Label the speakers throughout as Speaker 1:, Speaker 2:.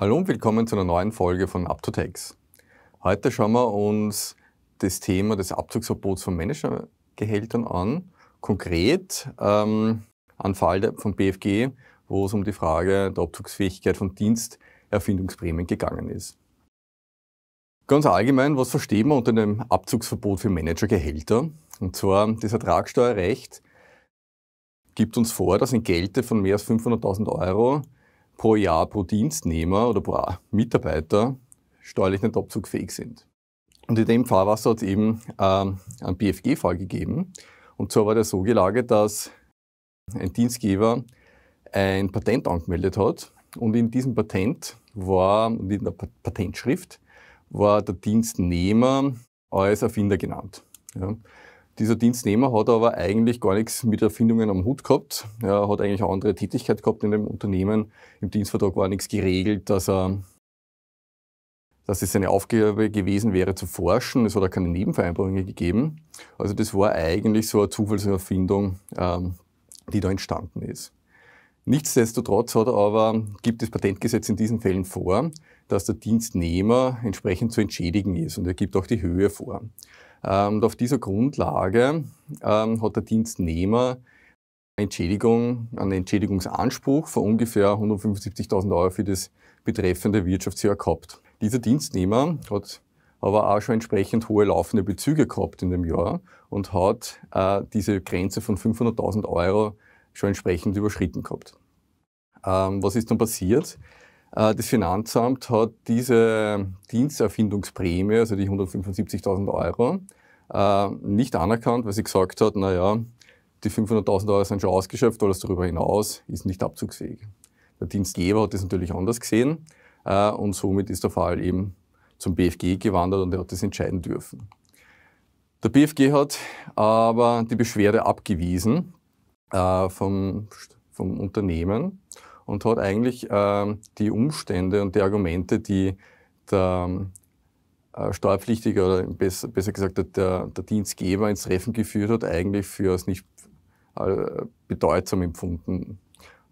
Speaker 1: Hallo und willkommen zu einer neuen Folge von Up to Tax. Heute schauen wir uns das Thema des Abzugsverbots von Managergehältern an, konkret ähm, an Fall von BFG, wo es um die Frage der Abzugsfähigkeit von Diensterfindungsprämien gegangen ist. Ganz allgemein, was verstehen wir unter dem Abzugsverbot für Managergehälter? Und zwar das Ertragssteuerrecht gibt uns vor, dass Entgelte von mehr als 500.000 Euro pro Jahr pro Dienstnehmer oder pro Mitarbeiter steuerlich nicht abzugfähig sind. Und in dem Fahrwasser hat es eben ähm, einen BFG-Fall gegeben. Und zwar war der so gelagert, dass ein Dienstgeber ein Patent angemeldet hat. Und in diesem Patent war, in der Patentschrift, war der Dienstnehmer als Erfinder genannt. Ja. Dieser Dienstnehmer hat aber eigentlich gar nichts mit Erfindungen am Hut gehabt. Er hat eigentlich eine andere Tätigkeit gehabt in dem Unternehmen. Im Dienstvertrag war nichts geregelt, dass er dass es seine Aufgabe gewesen wäre zu forschen. Es hat auch keine Nebenvereinbarungen gegeben. Also das war eigentlich so eine Zufallserfindung, ähm, die da entstanden ist. Nichtsdestotrotz hat aber, gibt das Patentgesetz in diesen Fällen vor, dass der Dienstnehmer entsprechend zu entschädigen ist und er gibt auch die Höhe vor. Ähm, und auf dieser Grundlage ähm, hat der Dienstnehmer Entschädigung, einen Entschädigungsanspruch von ungefähr 175.000 Euro für das betreffende Wirtschaftsjahr gehabt. Dieser Dienstnehmer hat aber auch schon entsprechend hohe laufende Bezüge gehabt in dem Jahr und hat äh, diese Grenze von 500.000 Euro schon entsprechend überschritten gehabt. Ähm, was ist dann passiert? Äh, das Finanzamt hat diese Diensterfindungsprämie, also die 175.000 Euro, äh, nicht anerkannt, weil sie gesagt hat, naja, die 500.000 Euro sind schon ausgeschöpft, alles darüber hinaus ist nicht abzugsfähig. Der Dienstgeber hat das natürlich anders gesehen äh, und somit ist der Fall eben zum BFG gewandert und er hat das entscheiden dürfen. Der BFG hat aber die Beschwerde abgewiesen vom, vom Unternehmen und hat eigentlich ähm, die Umstände und die Argumente, die der ähm, äh, Steuerpflichtige oder besser, besser gesagt der, der, Dienstgeber ins Treffen geführt hat, eigentlich für als nicht äh, bedeutsam empfunden.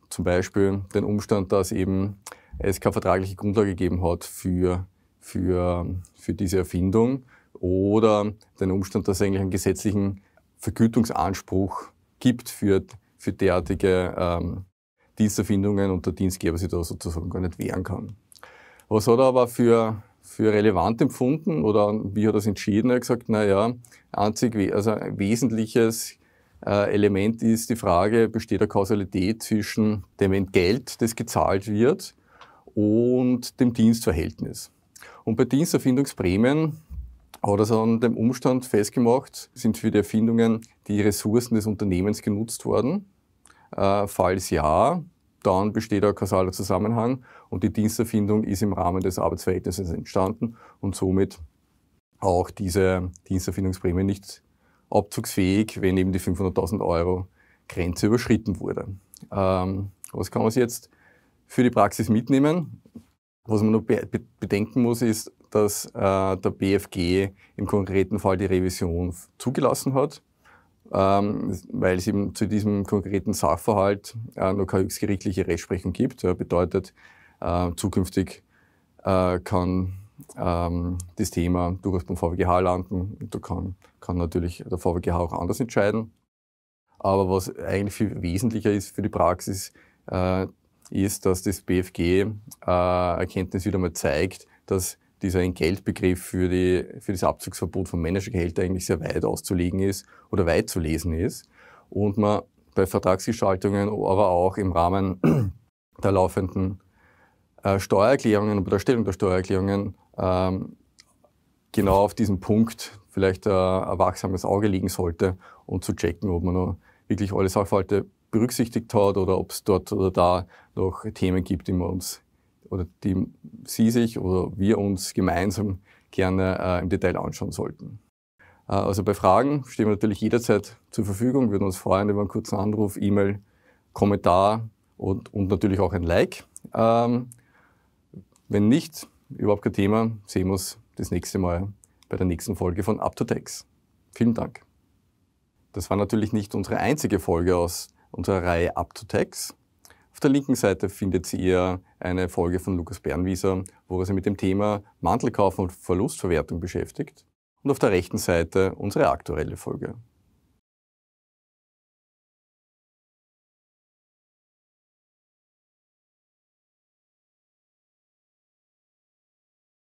Speaker 1: Zum Beispiel den Umstand, dass eben es keine vertragliche Grundlage gegeben hat für, für, für diese Erfindung oder den Umstand, dass es eigentlich einen gesetzlichen Vergütungsanspruch gibt für, für derartige ähm, Diensterfindungen und der Dienstgeber sich da sozusagen gar nicht wehren kann. Was hat er aber für, für relevant empfunden oder wie hat er das entschieden? Er hat gesagt, naja, einzig, also ein wesentliches äh, Element ist die Frage, besteht eine Kausalität zwischen dem Entgelt, das gezahlt wird, und dem Dienstverhältnis. Und bei Diensterfindungsprämien hat er es an dem Umstand festgemacht, sind für die Erfindungen die Ressourcen des Unternehmens genutzt worden äh, falls ja, dann besteht ein kausaler Zusammenhang und die Diensterfindung ist im Rahmen des Arbeitsverhältnisses entstanden und somit auch diese Diensterfindungsprämie nicht abzugsfähig, wenn eben die 500.000 Euro Grenze überschritten wurde. Ähm, was kann man jetzt für die Praxis mitnehmen? Was man noch be bedenken muss, ist, dass äh, der BFG im konkreten Fall die Revision zugelassen hat ähm, weil es eben zu diesem konkreten Sachverhalt äh, noch keine höchstgerichtliche Rechtsprechung gibt. Ja, bedeutet, äh, zukünftig äh, kann ähm, das Thema durchaus beim VWGH landen. Da kann, kann natürlich der VWGH auch anders entscheiden. Aber was eigentlich viel wesentlicher ist für die Praxis, äh, ist, dass das BFG äh, Erkenntnis wieder mal zeigt, dass dieser Entgeltbegriff für, die, für das Abzugsverbot von Managergehältern eigentlich sehr weit auszulegen ist oder weit zu lesen ist. Und man bei Vertragsgestaltungen, aber auch im Rahmen der laufenden äh, Steuererklärungen oder der Stellung der Steuererklärungen ähm, genau auf diesen Punkt vielleicht äh, ein wachsames Auge legen sollte und zu checken, ob man noch wirklich alle Sachverhalte berücksichtigt hat oder ob es dort oder da noch Themen gibt, die wir uns oder die Sie sich oder wir uns gemeinsam gerne äh, im Detail anschauen sollten. Äh, also bei Fragen stehen wir natürlich jederzeit zur Verfügung. würden uns freuen über einen kurzen Anruf, E-Mail, Kommentar und, und natürlich auch ein Like. Ähm, wenn nicht, überhaupt kein Thema, sehen wir uns das nächste Mal bei der nächsten Folge von Up to Tax. Vielen Dank. Das war natürlich nicht unsere einzige Folge aus unserer Reihe Up to Tax. Auf der linken Seite findet ihr eine Folge von Lukas Bernwieser, wo er sich mit dem Thema Mantelkauf und Verlustverwertung beschäftigt. Und auf der rechten Seite unsere aktuelle Folge.